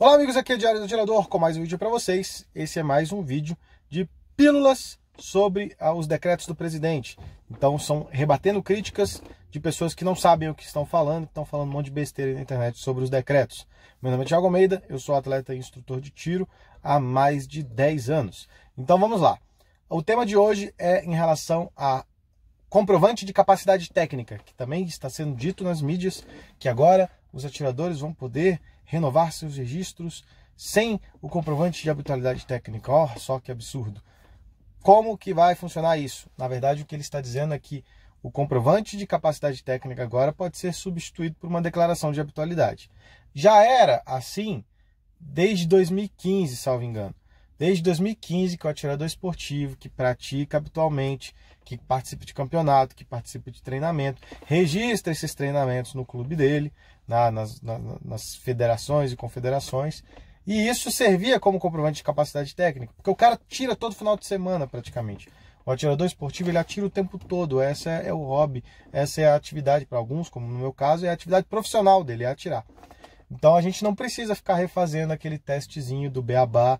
Olá amigos, aqui é Diário do Tirador com mais um vídeo para vocês. Esse é mais um vídeo de pílulas sobre ah, os decretos do presidente. Então são rebatendo críticas de pessoas que não sabem o que estão falando, que estão falando um monte de besteira na internet sobre os decretos. Meu nome é Thiago Almeida, eu sou atleta e instrutor de tiro há mais de 10 anos. Então vamos lá. O tema de hoje é em relação a comprovante de capacidade técnica, que também está sendo dito nas mídias que agora os atiradores vão poder renovar seus registros sem o comprovante de habitualidade técnica. Oh, só que absurdo. Como que vai funcionar isso? Na verdade, o que ele está dizendo é que o comprovante de capacidade técnica agora pode ser substituído por uma declaração de habitualidade. Já era assim desde 2015, salvo engano. Desde 2015 que é o atirador esportivo, que pratica habitualmente, que participa de campeonato, que participa de treinamento, registra esses treinamentos no clube dele, na, nas, na, nas federações e confederações, e isso servia como comprovante de capacidade técnica, porque o cara tira todo final de semana praticamente. O atirador esportivo ele atira o tempo todo, essa é o hobby, essa é a atividade para alguns, como no meu caso, é a atividade profissional dele, é atirar. Então a gente não precisa ficar refazendo aquele testezinho do beabá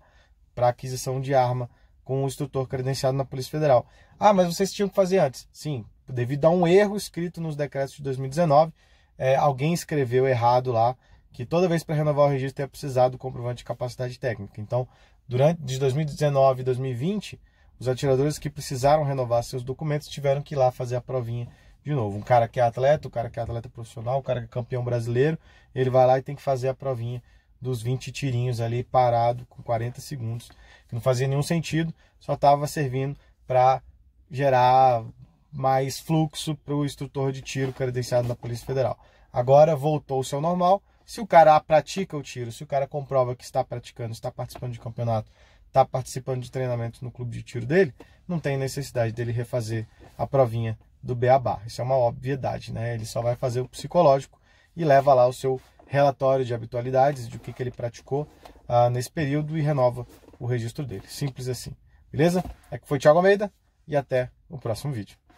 para aquisição de arma com o um instrutor credenciado na Polícia Federal. Ah, mas vocês tinham que fazer antes. Sim, devido a um erro escrito nos decretos de 2019, é, alguém escreveu errado lá que toda vez para renovar o registro é precisado do comprovante de capacidade técnica. Então, durante de 2019 e 2020, os atiradores que precisaram renovar seus documentos tiveram que ir lá fazer a provinha de novo. Um cara que é atleta, o um cara que é atleta profissional, o um cara que é campeão brasileiro, ele vai lá e tem que fazer a provinha dos 20 tirinhos ali parado com 40 segundos, que não fazia nenhum sentido, só estava servindo para gerar mais fluxo para o instrutor de tiro credenciado da Polícia Federal. Agora voltou-se ao normal. Se o cara pratica o tiro, se o cara comprova que está praticando, está participando de campeonato, está participando de treinamentos no clube de tiro dele, não tem necessidade dele refazer a provinha do Beabá. Isso é uma obviedade, né? Ele só vai fazer o psicológico e leva lá o seu relatório de habitualidades, de o que, que ele praticou ah, nesse período e renova o registro dele. Simples assim. Beleza? É que foi Thiago Almeida e até o próximo vídeo.